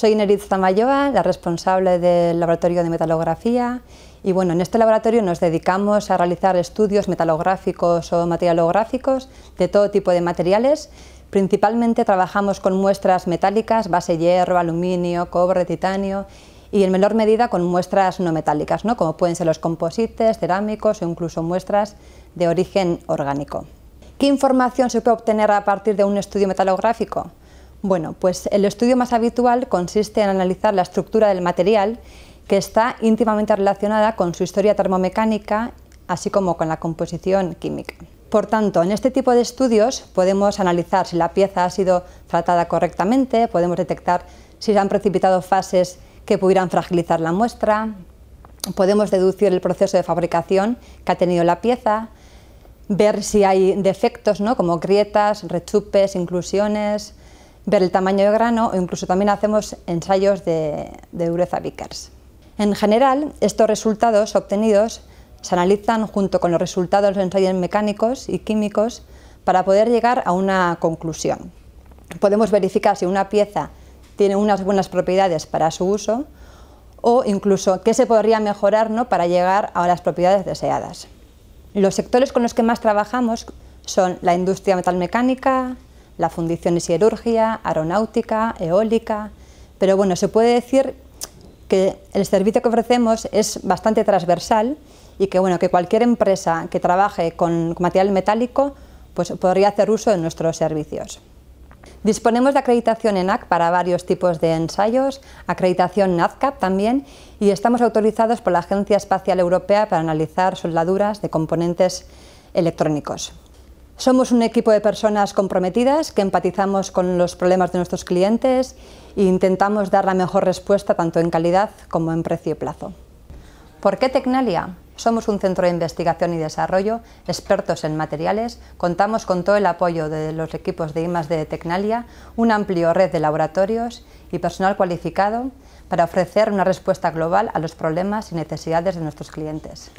Soy Nerit Zamayoa, la responsable del laboratorio de metalografía y bueno, en este laboratorio nos dedicamos a realizar estudios metalográficos o materialográficos de todo tipo de materiales. Principalmente trabajamos con muestras metálicas, base hierro, aluminio, cobre, titanio y en menor medida con muestras no metálicas, ¿no? como pueden ser los composites, cerámicos o incluso muestras de origen orgánico. ¿Qué información se puede obtener a partir de un estudio metalográfico? Bueno, pues el estudio más habitual consiste en analizar la estructura del material que está íntimamente relacionada con su historia termomecánica, así como con la composición química. Por tanto, en este tipo de estudios podemos analizar si la pieza ha sido tratada correctamente, podemos detectar si se han precipitado fases que pudieran fragilizar la muestra, podemos deducir el proceso de fabricación que ha tenido la pieza, ver si hay defectos ¿no? como grietas, rechupes, inclusiones, ver el tamaño de grano o incluso también hacemos ensayos de, dureza Vickers. En general, estos resultados obtenidos se analizan junto con los resultados de ensayos mecánicos y químicos para poder llegar a una conclusión. Podemos verificar si una pieza tiene unas buenas propiedades para su uso o incluso qué se podría mejorar ¿no? para llegar a las propiedades deseadas. Los sectores con los que más trabajamos son la industria metalmecánica, la fundición y cirugía, aeronáutica, eólica, pero bueno, se puede decir que el servicio que ofrecemos es bastante transversal y que bueno, que cualquier empresa que trabaje con material metálico pues podría hacer uso de nuestros servicios. Disponemos de acreditación ENAC para varios tipos de ensayos, acreditación NADCAP también, y estamos autorizados por la Agencia Espacial Europea para analizar soldaduras de componentes electrónicos. Somos un equipo de personas comprometidas que empatizamos con los problemas de nuestros clientes e intentamos dar la mejor respuesta tanto en calidad como en precio y plazo. ¿Por qué Tecnalia? Somos un centro de investigación y desarrollo, expertos en materiales, contamos con todo el apoyo de los equipos de IMAS de Tecnalia, una amplia red de laboratorios y personal cualificado para ofrecer una respuesta global a los problemas y necesidades de nuestros clientes.